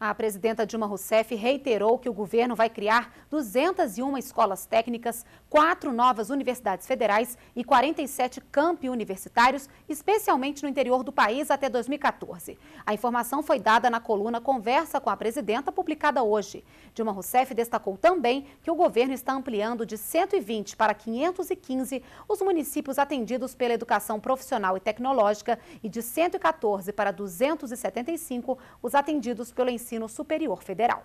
A presidenta Dilma Rousseff reiterou que o governo vai criar 201 escolas técnicas, quatro novas universidades federais e 47 campi universitários, especialmente no interior do país até 2014. A informação foi dada na coluna Conversa com a Presidenta, publicada hoje. Dilma Rousseff destacou também que o governo está ampliando de 120 para 515 os municípios atendidos pela educação profissional e tecnológica e de 114 para 275 os atendidos pelo ensino Ensino Superior Federal.